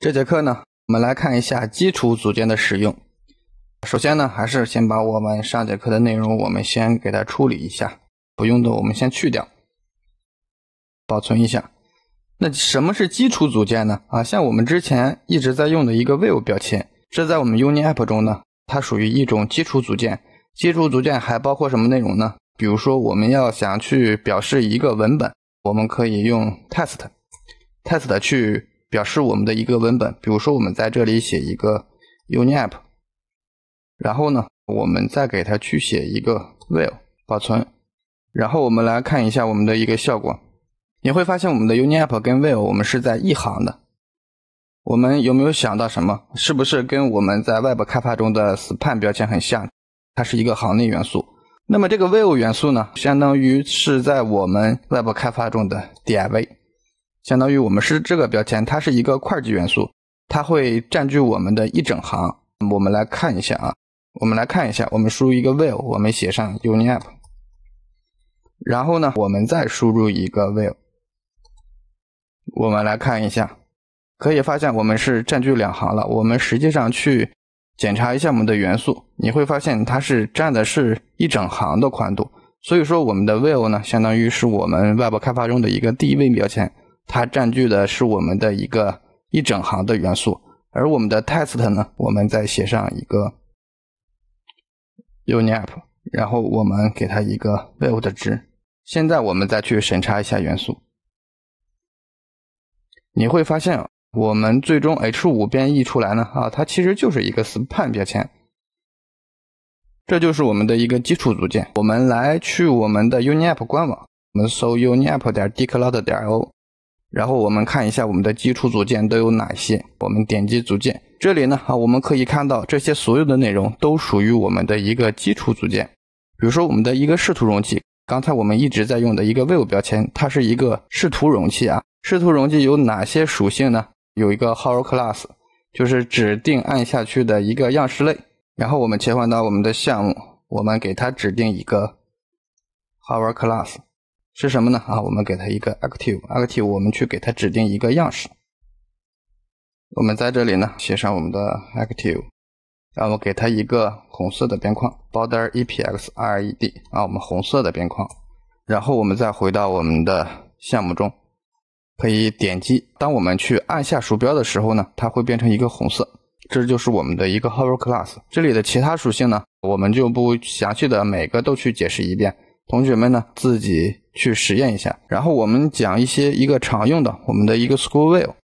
这节课呢，我们来看一下基础组件的使用。首先呢，还是先把我们上节课的内容，我们先给它处理一下，不用的我们先去掉，保存一下。那什么是基础组件呢？啊，像我们之前一直在用的一个 view 标签，这在我们 uniapp 中呢，它属于一种基础组件。基础组件还包括什么内容呢？比如说我们要想去表示一个文本，我们可以用 t e s t t e s t 去。表示我们的一个文本，比如说我们在这里写一个 uni-app，然后呢，我们再给它去写一个 view 保存，然后我们来看一下我们的一个效果，你会发现我们的 uni-app 跟 view 我们是在一行的，我们有没有想到什么？是不是跟我们在 Web 开发中的 span 标签很像？它是一个行内元素。那么这个 view 元素呢，相当于是在我们 Web 开发中的 Div。相当于我们是这个标签，它是一个块级元素，它会占据我们的一整行。我们来看一下啊，我们来看一下，我们输入一个 w i l l 我们写上 uni-app，然后呢，我们再输入一个 w i l l 我们来看一下，可以发现我们是占据两行了。我们实际上去检查一下我们的元素，你会发现它是占的是一整行的宽度。所以说，我们的 w i l l 呢，相当于是我们 Web 开发中的一个第一位标签。它占据的是我们的一个一整行的元素，而我们的 t e s t 呢，我们再写上一个 uni-app，然后我们给它一个 v i l u 的值。现在我们再去审查一下元素，你会发现我们最终 h 五编译出来呢啊，它其实就是一个 span 标签。这就是我们的一个基础组件。我们来去我们的 uni-app 官网，我们搜 uni-app 点 dcloud 点 o 然后我们看一下我们的基础组件都有哪些。我们点击组件，这里呢啊，我们可以看到这些所有的内容都属于我们的一个基础组件。比如说我们的一个视图容器，刚才我们一直在用的一个 View 标签，它是一个视图容器啊。视图容器有哪些属性呢？有一个 HorClass，就是指定按下去的一个样式类。然后我们切换到我们的项目，我们给它指定一个 HorClass。是什么呢？啊，我们给它一个 active，active，我们去给它指定一个样式。我们在这里呢写上我们的 active，然后给它一个红色的边框，border: e #pxred，啊，我们红色的边框。然后我们再回到我们的项目中，可以点击。当我们去按下鼠标的时候呢，它会变成一个红色，这就是我们的一个 hover class。这里的其他属性呢，我们就不详细的每个都去解释一遍。同学们呢自己去实验一下，然后我们讲一些一个常用的，我们的一个 s c h o o l view，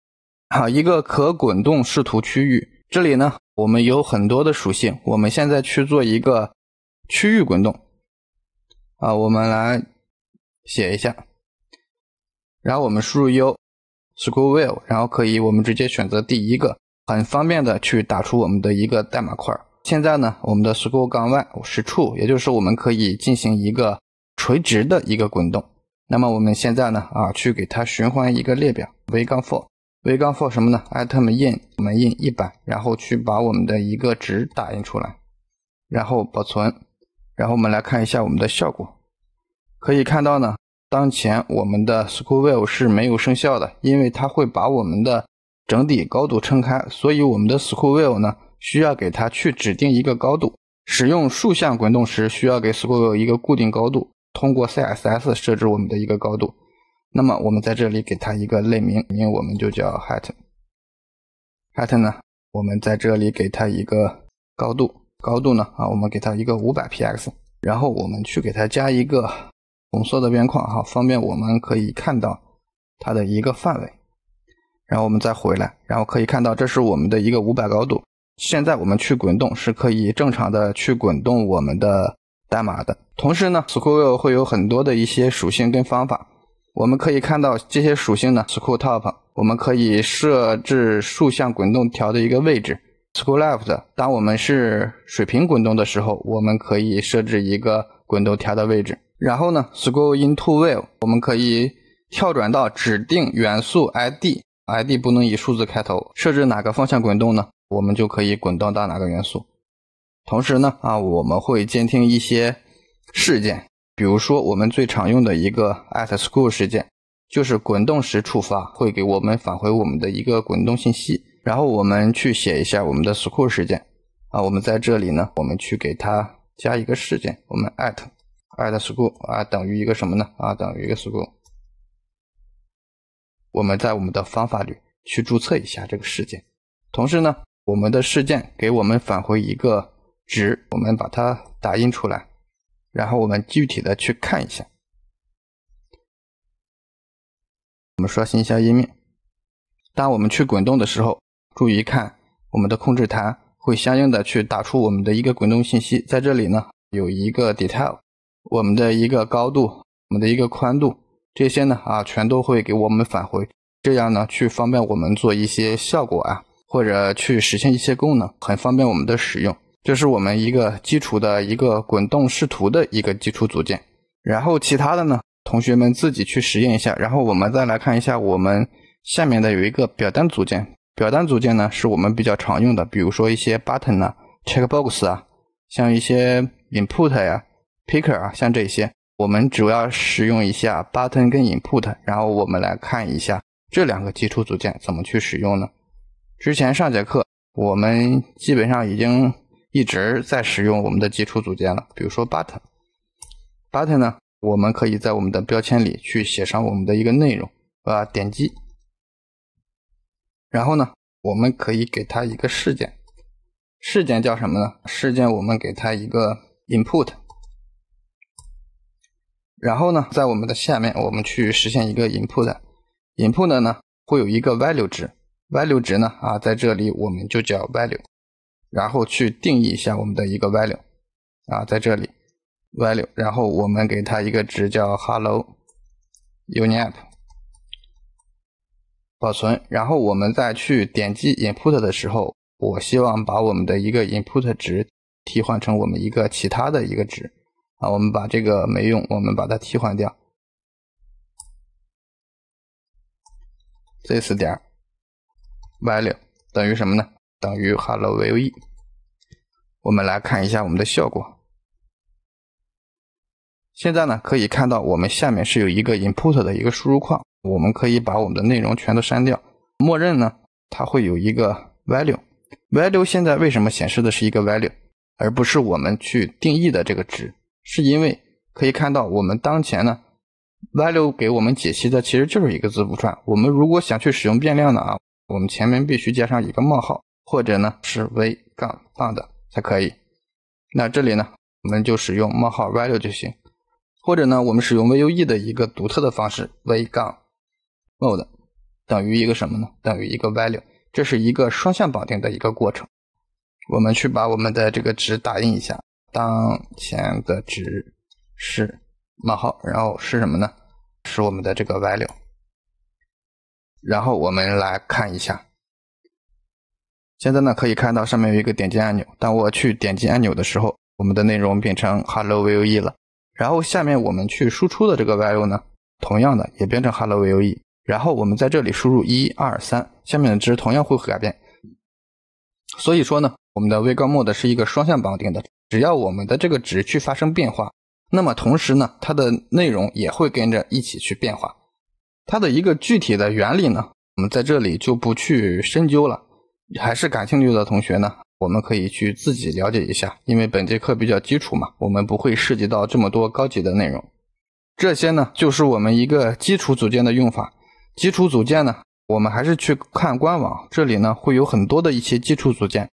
啊，一个可滚动视图区域。这里呢我们有很多的属性，我们现在去做一个区域滚动，啊，我们来写一下，然后我们输入 u s c h o o l w i e l 然后可以我们直接选择第一个，很方便的去打出我们的一个代码块。现在呢我们的 s c h o o l 杠 y 五十处，也就是我们可以进行一个。垂直的一个滚动，那么我们现在呢啊，去给它循环一个列表，v 杠 for，v 杠 for 什么呢？挨他们印，我们印一百，然后去把我们的一个值打印出来，然后保存，然后我们来看一下我们的效果，可以看到呢，当前我们的 s c h o l l v i e w 是没有生效的，因为它会把我们的整体高度撑开，所以我们的 s c h o l l v i e w 呢需要给它去指定一个高度，使用竖向滚动时需要给 s c h o l l v i e w 一个固定高度。通过 CSS 设置我们的一个高度，那么我们在这里给它一个类名，名我们就叫 height。height 呢，我们在这里给它一个高度，高度呢啊，我们给它一个五百 px，然后我们去给它加一个红色的边框哈，方便我们可以看到它的一个范围。然后我们再回来，然后可以看到这是我们的一个五百高度。现在我们去滚动是可以正常的去滚动我们的代码的。同时呢 s c h o l l 会有很多的一些属性跟方法。我们可以看到这些属性呢 s c h o l l top 我们可以设置竖向滚动条的一个位置 s c h o l l left 当我们是水平滚动的时候，我们可以设置一个滚动条的位置。然后呢，scroll into w i e l 我们可以跳转到指定元素 id，id 不能以数字开头。设置哪个方向滚动呢？我们就可以滚动到哪个元素。同时呢，啊，我们会监听一些。事件，比如说我们最常用的一个 at school 事件，就是滚动时触发，会给我们返回我们的一个滚动信息。然后我们去写一下我们的 school 事件啊，我们在这里呢，我们去给它加一个事件，我们 at at school 啊等于一个什么呢？啊等于一个 school。我们在我们的方法里去注册一下这个事件，同时呢，我们的事件给我们返回一个值，我们把它打印出来。然后我们具体的去看一下，我们刷新一下页面。当我们去滚动的时候，注意看我们的控制台会相应的去打出我们的一个滚动信息。在这里呢，有一个 detail，我们的一个高度，我们的一个宽度，这些呢啊全都会给我们返回，这样呢去方便我们做一些效果啊，或者去实现一些功能，很方便我们的使用。这是我们一个基础的一个滚动视图的一个基础组件，然后其他的呢，同学们自己去实验一下。然后我们再来看一下我们下面的有一个表单组件，表单组件呢是我们比较常用的，比如说一些 button 啊、checkbox 啊，像一些 input 呀、picker 啊，像这些，我们主要使用一下 button 跟 input。然后我们来看一下这两个基础组件怎么去使用呢？之前上节课我们基本上已经。一直在使用我们的基础组件了，比如说 button，button 呢，我们可以在我们的标签里去写上我们的一个内容，啊，点击，然后呢，我们可以给它一个事件，事件叫什么呢？事件我们给它一个 input，然后呢，在我们的下面，我们去实现一个 input，input 呢会有一个 value 值，value 值呢啊，在这里我们就叫 value。然后去定义一下我们的一个 value 啊，在这里 value，然后我们给它一个值叫 hello，uniapp 保存，然后我们再去点击 input 的时候，我希望把我们的一个 input 值替换成我们一个其他的一个值啊，我们把这个没用，我们把它替换掉，this 点 value 等于什么呢？等于 hello Vue。我们来看一下我们的效果。现在呢，可以看到我们下面是有一个 input 的一个输入框，我们可以把我们的内容全都删掉。默认呢，它会有一个 value。value 现在为什么显示的是一个 value，而不是我们去定义的这个值？是因为可以看到我们当前呢，value 给我们解析的其实就是一个字符串。我们如果想去使用变量呢啊，我们前面必须加上一个冒号。或者呢是 v 杠 b n 的才可以。那这里呢，我们就使用冒号 value 就行。或者呢，我们使用 v u e 的一个独特的方式 v 杠 mod e 等于一个什么呢？等于一个 value，这是一个双向绑定的一个过程。我们去把我们的这个值打印一下，当前的值是冒号，然后是什么呢？是我们的这个 value。然后我们来看一下。现在呢，可以看到上面有一个点击按钮。当我去点击按钮的时候，我们的内容变成 Hello Vue 了。然后下面我们去输出的这个 Vue a l 呢，同样的也变成 Hello Vue。然后我们在这里输入一二三，下面的值同样会改变。所以说呢，我们的 v o Mode 是一个双向绑定的。只要我们的这个值去发生变化，那么同时呢，它的内容也会跟着一起去变化。它的一个具体的原理呢，我们在这里就不去深究了。还是感兴趣的同学呢，我们可以去自己了解一下，因为本节课比较基础嘛，我们不会涉及到这么多高级的内容。这些呢，就是我们一个基础组件的用法。基础组件呢，我们还是去看官网，这里呢会有很多的一些基础组件。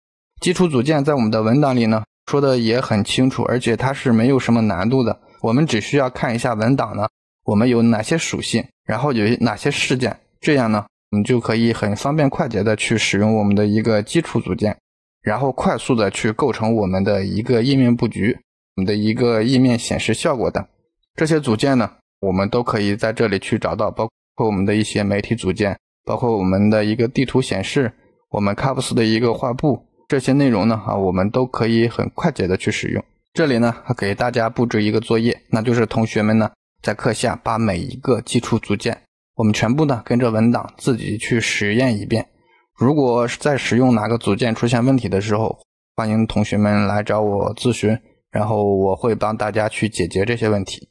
基础组件在我们的文档里呢说的也很清楚，而且它是没有什么难度的，我们只需要看一下文档呢，我们有哪些属性，然后有哪些事件，这样呢。你就可以很方便、快捷的去使用我们的一个基础组件，然后快速的去构成我们的一个页面布局、我们的一个页面显示效果等这些组件呢，我们都可以在这里去找到，包括我们的一些媒体组件，包括我们的一个地图显示、我们 c a p s 的一个画布这些内容呢啊，我们都可以很快捷的去使用。这里呢，给大家布置一个作业，那就是同学们呢在课下把每一个基础组件。我们全部呢跟着文档自己去实验一遍。如果在使用哪个组件出现问题的时候，欢迎同学们来找我咨询，然后我会帮大家去解决这些问题。